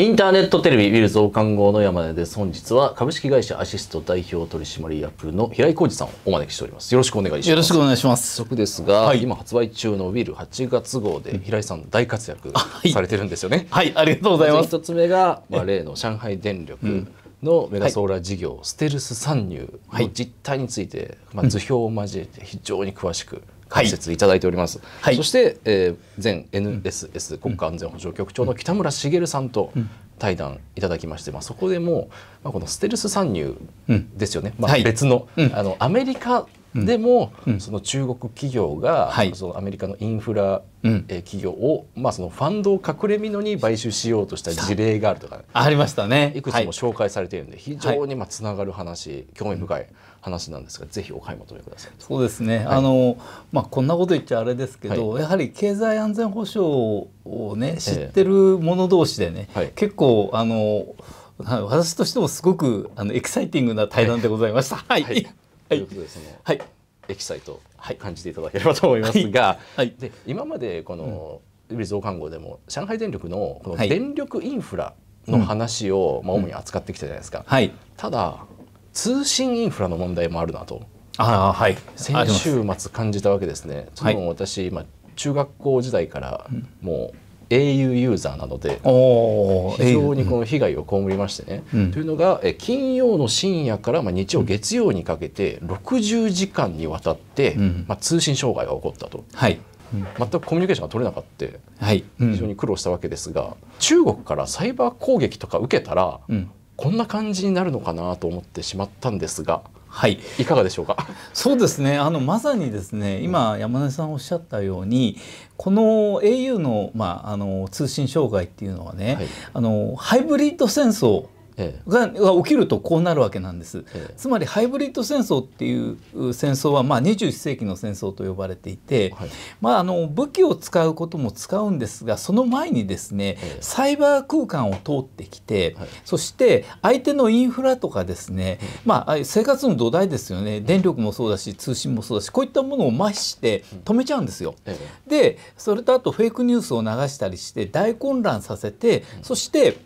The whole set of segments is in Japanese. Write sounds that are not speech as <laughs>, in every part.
インターネットテレビビル増刊号の山根です。本日は株式会社アシスト代表取締役の平井浩二さんをお招きしております。よろしくお願いします。よろしくお願いします。早速ですが、はい、今発売中のビル8月号で平井さん大活躍されてるんですよね。はい、はい、ありがとうございます。一つ目が、まあ、例の上海電力のメガソーラー事業、うん、ステルス参入の実態について、まあ、図表を交えて非常に詳しく。うん解説いただいております、はい、そして、えー、前 NSS 国家安全保障局長の北村茂さんと対談いただきまして、まあ、そこでもまあ、このステルス参入ですよね、まあ、別の,、あのアメリカでも、その中国企業が、そのアメリカのインフラ、え企業を、まあ、そのファンドを隠れみのに買収しようとした事例があるとか、ありましたねいくつも紹介されているので、非常にまあつながる話、興味深い話なんですがぜひお買い求めくださいそうですね、あのまあ、こんなこと言っちゃあれですけど、やはり経済安全保障を、ね、知ってる者同士でね、結構あの私としてもすごくあのエキサイティングな対談でございました。はいということでその、はい、エキサイト感じていただければと思いますが、はい、で今までこの、うん、増刊号でも上海電力のこの電力インフラの話を、まあ、主に扱ってきたじゃないですか、はい、ただ通信インフラの問題もあるなとあ、はい、先週末感じたわけですね。はい、私、まあ、中学校時代からもう、au ユーザーなので非常にこの被害を被りましてね、うん、というのが金曜の深夜からまあ日曜月曜にかけて60時間にわたって、まあ通信障害が起こったと。はい全くコミュニケーションが取れなかった、はいうん、非常に苦労したわけですが、中国からサイバー攻撃とか受けたら、こんな感じになるのかなと思ってしまったんですが、はい、いかがでしょうか。そうですね。あのまさにですね、今山根さんおっしゃったように、この au のまああの通信障害っていうのはね、はい、あのハイブリッド戦争が起きるとこうなるわけなんです、つまりハイブリッド戦争っていう戦争は、まあ、21世紀の戦争と呼ばれていて、はい、まあ、あの武器を使うことも使うんですがその前にですね、サイバー空間を通ってきて、はい、そして相手のインフラとかですね、まあ、生活の土台ですよね電力もそうだし通信もそうだしこういったものを麻痺して止めちゃうんですよ。でそれとあとフェイクニュースを流したりして大混乱させてそして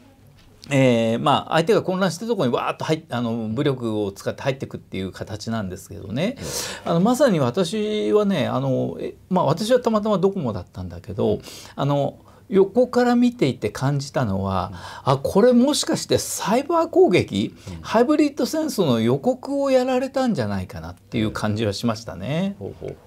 えーまあ、相手が混乱してるところにわーっと入あの武力を使って入っていくっていう形なんですけどね、あのまさに私はねあの、まあ、私はたまたまドコモだったんだけど、あの横から見ていて感じたのは、あこれもしかしてサイバー攻撃、ハイブリッド戦争の予告をやられたんじゃないかなっていう感じはしましたね。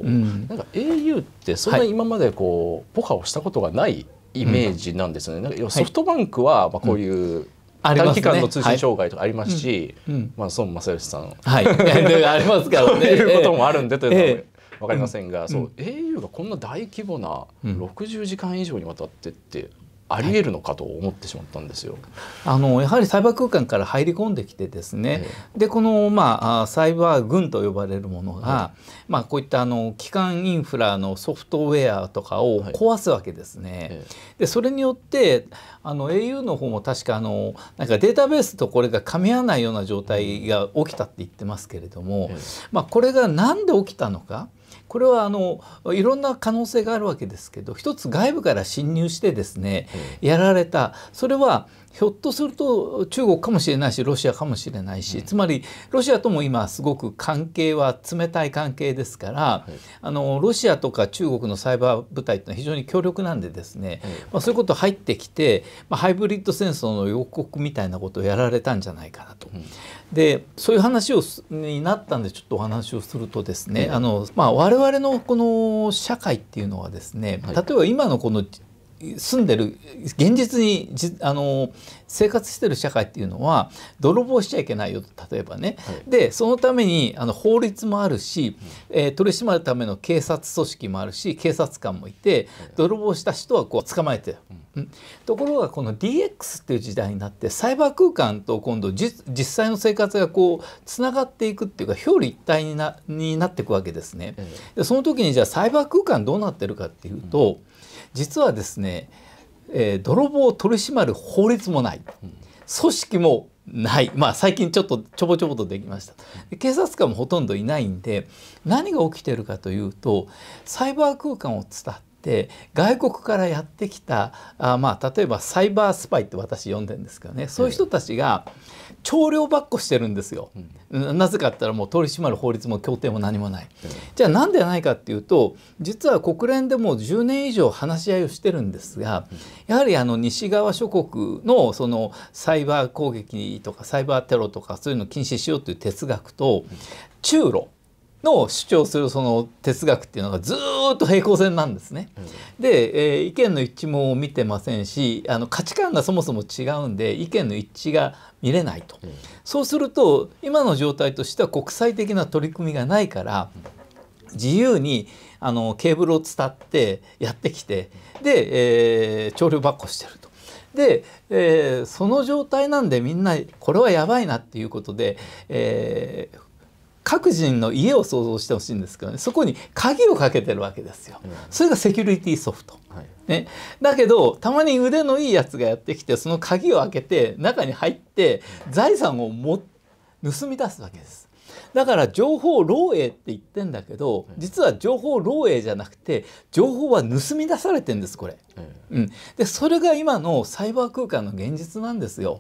うん、なんか au ってそんな今までこう、はい、ポカをしたことがないイメージなんですね、うん、ソフトバンクはまあこういう、うん短期間の通信障害とかありますし、まあ孫正義さん、はい、ありますからね。と <laughs> いうこともあるんでというのは分かりませんが、そう、au がこんな大規模な60時間以上にわたってってあり得るのかと思ってしまったんですよ。はい、あのやはりサイバー空間から入り込んできてですね、でこの、まあ、サイバー軍と呼ばれるものが、はい、まあ、こういったあの基幹インフラのソフトウェアとかを壊すわけですね。はいでそれによってあの au の方も確かあのなんかデータベースとこれが噛み合わないような状態が起きたって言ってますけれども、まあ、これが何で起きたのか。これはあのいろんな可能性があるわけですけど一つ外部から侵入してですね、やられたそれはひょっとすると中国かもしれないしロシアかもしれないし、つまりロシアとも今すごく関係は冷たい関係ですから、あのロシアとか中国のサイバー部隊というのは非常に強力なんでですね、まあ、そういうこと入ってきて、まあ、ハイブリッド戦争の予告みたいなことをやられたんじゃないかなと。でそういう話をになったんでちょっとお話をするとですね、あのまあ、我々々のこの社会っていうのはですね、はい、例えば今のこの住んでる現実にじあの生活してる社会っていうのは泥棒しちゃいけないよと例えばね、はい、でそのためにあの法律もあるし、えー、取り締まるための警察組織もあるし警察官もいて泥棒した人はこう捕まえて。うところがこの DX っていう時代になってサイバー空間と今度実際の生活がこうつながっていくっていうか表裏一体になになっていくわけですね。でその時にじゃあサイバー空間どうなってるかっていうと、実はですね、えー、泥棒を取り締まる法律もない、組織もない、まあ、最近ちょっとちょぼちょぼとできました警察官もほとんどいないんで何が起きてるかというとサイバー空間を伝っで外国からやってきたあ、まあ、例えばサイバースパイって私呼んでるんですけどねそういう人たちが徴量ばっこしてるんですよ、うん、なぜかって言ったらもう取り締まる法律も協定も何もない、うん、じゃあ何ででないかっていうと実は国連でも10年以上話し合いをしてるんですがやはりあの西側諸国のそのサイバー攻撃とかサイバーテロとかそういうのを禁止しようという哲学と中ロの主張するその哲学っていうのがずっと平行線なんですね。うん、で、えー、意見の一致も見てませんしあの価値観がそもそも違うんで意見の一致が見れないと、うん、そうすると今の状態としては国際的な取り組みがないから自由にあのケーブルを伝ってやってきてで、えー、潮流ばっこしてると。で、えー、その状態なんでみんなこれはやばいなっていうことで、えー、各人の家を想像してほしいんですけど、ね、そこに鍵をかけてるわけですよ。それがセキュリティソフト。はいね、だけどたまに腕のいいやつがやってきてその鍵を開けて中に入って財産をも盗み出すわけです。だから情報漏洩って言ってんだけど実は情報漏洩じゃなくて情報は盗み出されてんですこれ。うん、でそれが今のサイバー空間の現実なんですよ。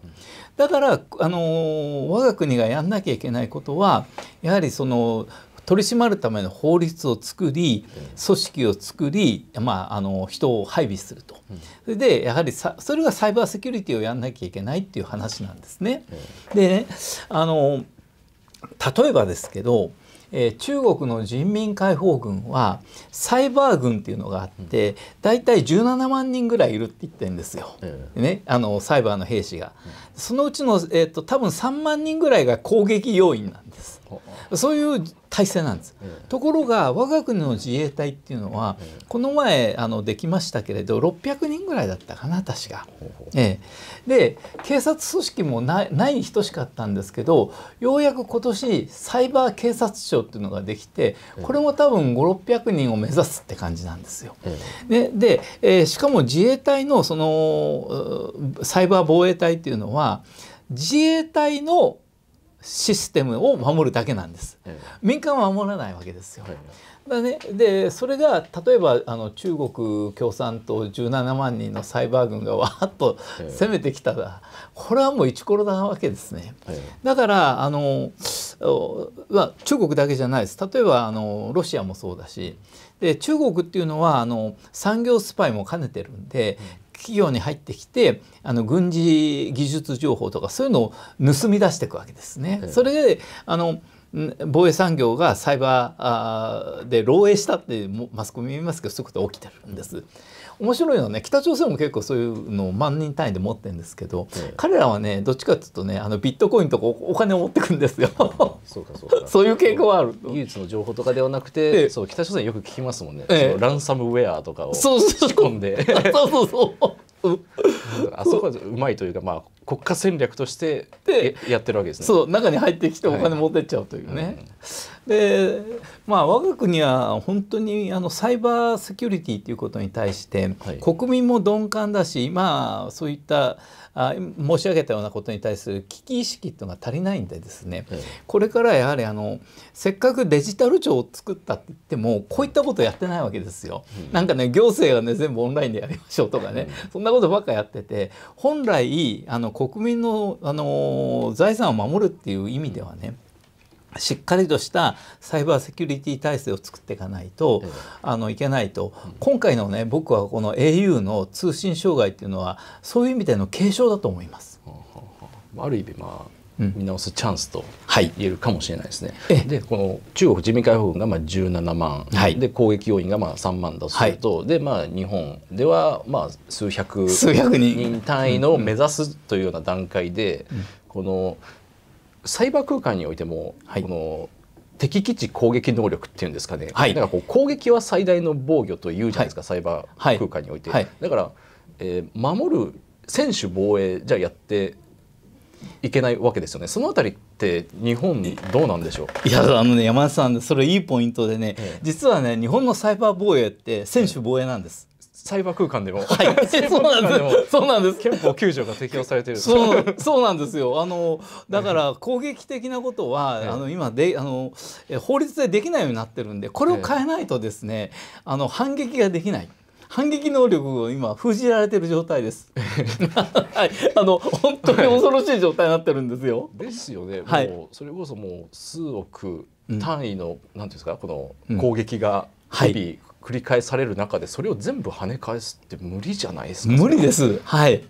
だから、あのー、我が国がやんなきゃいけないことはやはりその取り締まるための法律を作り組織を作り、まあ、あの人を配備すると、それでやはりさそれがサイバーセキュリティをやんなきゃいけないっていう話なんですね。で、ね、あの例えばですけど、えー、中国の人民解放軍はサイバー軍っていうのがあって大体、うん、17万人ぐらいいるって言ってるんですよ、えー、ね、あのサイバーの兵士が、うん、そのうちの、えーと、と多分3万人ぐらいが攻撃要員なんです。そういう体制なんです、ところが我が国の自衛隊っていうのは、この前あのできましたけれど600人ぐらいだったかな確か。ええ、で警察組織もない等しかったんですけどようやく今年サイバー警察庁っていうのができてこれも多分5 6 0 0人を目指すって感じなんですよ。でで、えー、しかも自衛隊のそのサイバー防衛隊っていうのは自衛隊のシステムを守るだけなんです、民間は守らないわけですよ。だね、でそれが例えばあの中国共産党17万人のサイバー軍がわーっと攻めてきたら、これはもう一コロなわけですね。だからあの、ま中国だけじゃないです例えばあのロシアもそうだしで中国っていうのはあの産業スパイも兼ねてるんで企業に入ってきてあの軍事技術情報とかそういうのを盗み出していくわけですね。それであの防衛産業がサイバーで漏洩したってマスコミ見ますけどそういうことが起きてるんです。面白いのはね北朝鮮も結構そういうのを万人単位で持ってるんですけど、え彼らはねどっちかっていうとねあのビットコインとかお金を持ってくんですよ。そうかそうか <laughs> そういう傾向はある技術の情報とかではなくて、え、そう北朝鮮よく聞きますもんね、そのランサムウェアとかを仕込んで。そうそうそう <laughs> あそこはうまいというか、まあ、国家戦略としてやってるわけですね。そう中に入ってきてお金持ってっちゃうというね。はいうんでまあ我が国は本当にあのサイバーセキュリティということに対して、国民も鈍感だしまあそういったあ申し上げたようなことに対する危機意識というのが足りないんでですね、はい、これからやはりあのせっかくデジタル庁を作ったって言ってもこういったことやってないわけですよ。うん、なんかね行政がね全部オンラインでやりましょうとかね、うん、そんなことばっかやってて本来あの国民のあの財産を守るっていう意味ではね、うんしっかりとしたサイバーセキュリティ体制を作っていかないと、ええ、あのいけないと、うん、今回のね僕はこの au の通信障害っていうのはそういう意味での警鐘だと思います。はあはあ、る意味まあ、見直すチャンスと言えるかもしれないですね。はい、でこの中国人民解放軍がまあ17万、はい、で攻撃要員がまあ3万だとすると、はい、でまあ日本ではまあ数百数百人単位の目指すというような段階で、うん、このサイバー空間においても、はい、この敵基地攻撃能力っていうんですかね、はい、かこう攻撃は最大の防御というじゃないですか、はい、サイバー空間において、はい、だから、えー、守る専守防衛じゃやっていけないわけですよねそのあたりって日本どうなんでしょういやあのね山田さんそれいいポイントでね、ええ、実はね日本のサイバー防衛って専守防衛なんです、サイバー空間でも、はい、<laughs> そうなんです。そうなんです。憲法九条が適用されてる。そう、そうなんですよ。あの、だから攻撃的なことは、<laughs> ええ、あの今で、あの法律でできないようになってるんで、これを変えないとですね、え、あの反撃ができない。反撃能力を今封じられてる状態です。<laughs> はい、あの本当に恐ろしい状態になってるんですよ。ですよね。はい、もうそれこそもう数億単位の、うん、なんていうんですかこの攻撃が、うん日々、繰り返される中でそれを全部跳ね返すって無理じゃないですか無理ですはい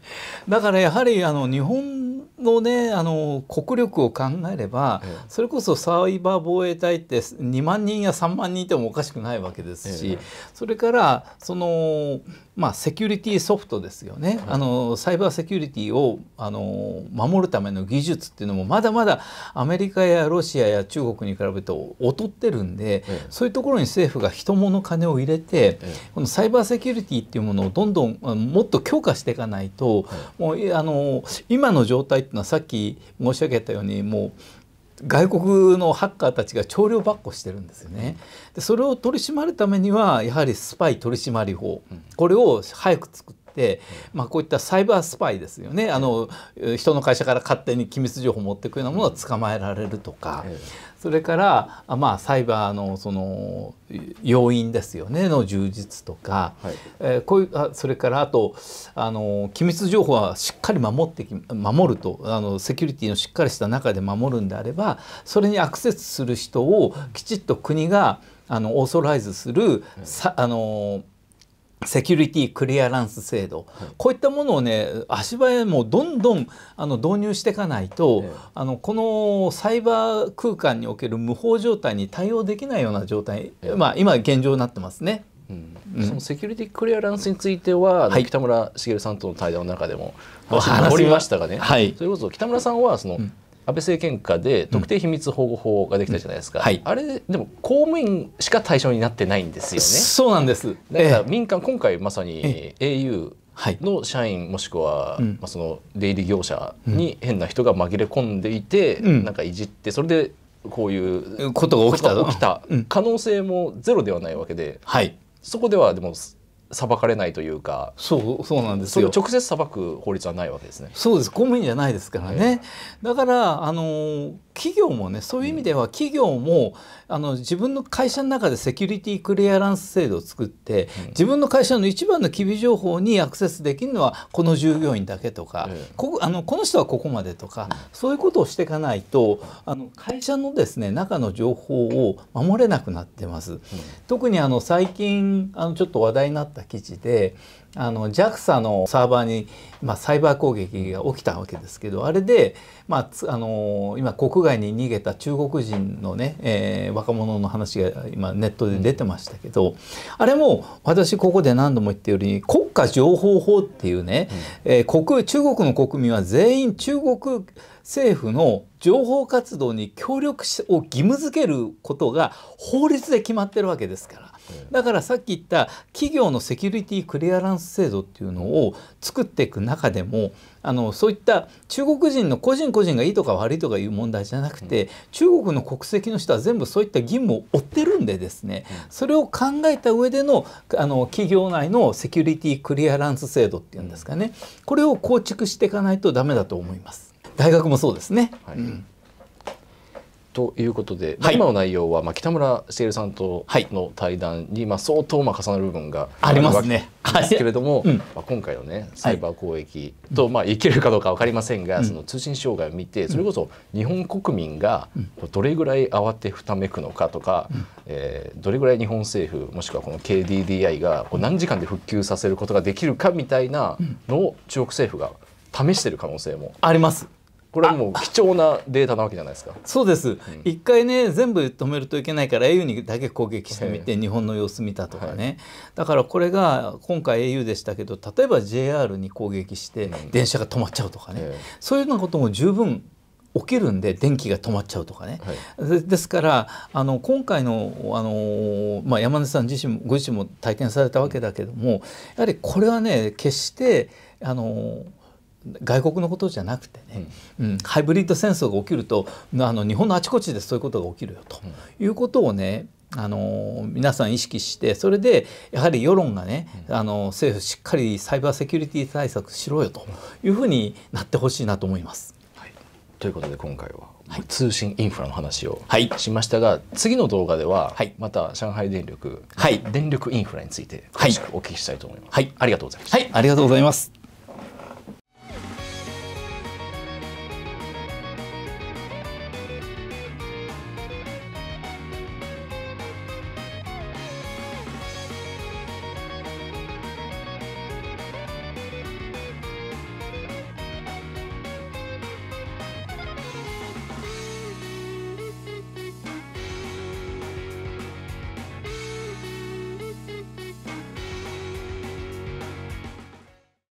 だからやはりあの日本のねあの国力を考えれば、ええ、それこそサイバー防衛隊って2万人や3万人いてもおかしくないわけですし、え、それからその、まあ、セキュリティソフトですよね、あのサイバーセキュリティをあの守るための技術っていうのもまだまだアメリカやロシアや中国に比べて劣ってるんで、そういうところに政府が人物金を入れて、このサイバーセキュリティっていうものをどんどんもっと強化していかないと、もうあの今の状態ってのはさっき申し上げたようにもう外国のハッカーたちが少量ばっこしてるんですよねでそれを取り締まるためにはやはりスパイ取締法これを早く作ってて、まあ、こういったサイバースパイですよねあの人の会社から勝手に機密情報を持っていくようなものを捕まえられるとか。それから、まあ、サイバーのその要因ですよねの充実とか、はい、えー、こういうそれからあとあの機密情報はしっかり守って守るとあのセキュリティのしっかりした中で守るんであればそれにアクセスする人をきちっと国があのオーソライズする、はい、あのセキュリティクリアランス制度、はい、こういったものをね足早もどんどんあの導入していかないと、ええ、あのこのサイバー空間における無法状態に対応できないような状態、え、まあ、今現状になってますね。うんうん、そのセキュリティクリアランスについては、はい、北村茂さんとの対談の中でもお話しましたがね、はい、それこそ北村さんはその、うん安倍政権下で特定秘密保護法ができたじゃないですか、うんはい、あれでも公務員しか対象になってないんですよねそうなんですだから民間、えー、今回まさに au の社員もしくは、まあ、その出入り業者に変な人が紛れ込んでいて、うん、なんかいじってそれでこういうことが起きた起きた可能性もゼロではないわけで、はい、そこではでも裁かれないというかそうそうなんですよ直接裁く法律はないわけですねそうです公務員じゃないですからね、はい、だからあの企業もねそういう意味では企業も、あの自分の会社の中でセキュリティクリアランス制度を作って、自分の会社の一番の機微情報にアクセスできるのはこの従業員だけとか、こあのこの人はここまでとか、そういうことをしていかないとあの会社のですね中の情報を守れなくなってます。特にあの最近あのちょっと話題になった記事であの JAXA のサーバーに、まあ、サイバー攻撃が起きたわけですけどあれで、まあ、あの今国外に逃げた中国人のね、えー、若者の話が今ネットで出てましたけど、うん、あれも私ここで何度も言ってより国家情報法っていうね、うん、えー、国中国の国民は全員中国政府の情報活動に協力を義務付けることが法律で決まってるわけですからだからさっき言った企業のセキュリティクリアランス制度っていうのを作っていく中でもあのそういった中国人の個人個人がいいとか悪いとかいう問題じゃなくて中国の国籍の人は全部そういった義務を負ってるんでですねそれを考えた上でのあの企業内のセキュリティクリアランス制度っていうんですかねこれを構築していかないとダメだと思います。大学もそうですね、はい、うんということで、はい、今の内容は、まあ、北村茂さんとの対談に、まあ、相当まあ重なる部分がありますね。ですけれども、うん、まあ、今回のねサイバー攻撃と、はい、まあ、言い切れるかどうか分かりませんが、うん、その通信障害を見てそれこそ日本国民がどれぐらい慌てふためくのかとか、うん、えー、どれぐらい日本政府もしくはこの KDDI がこう何時間で復旧させることができるかみたいなのを中国政府が試している可能性もありますこれはもう貴重なデータなわけじゃないですかそうです、うん、一回ね全部止めるといけないから au にだけ攻撃してみて日本の様子見たとかね、はい、だからこれが今回 au でしたけど例えば JR に攻撃して電車が止まっちゃうとかね、うん、そういうようなことも十分起きるんで電気が止まっちゃうとかね、はい、ですからあの今回のあの、まあ、山根さん自身ご自身も体験されたわけだけどもやはりこれはね決してあの外国のことじゃなくてね、うん、うん、ハイブリッド戦争が起きるとあの日本のあちこちでそういうことが起きるよと、いうことをねあの皆さん意識してそれでやはり世論がね、あの政府しっかりサイバーセキュリティ対策しろよというふうになってほしいなと思います。はい、ということで今回は通信インフラの話をしましたが、はい、次の動画ではまた上海電力、はい、電力インフラについて詳しくお聞きしたいと思います。はい、ありがとうございます、はい、ありがとうございます。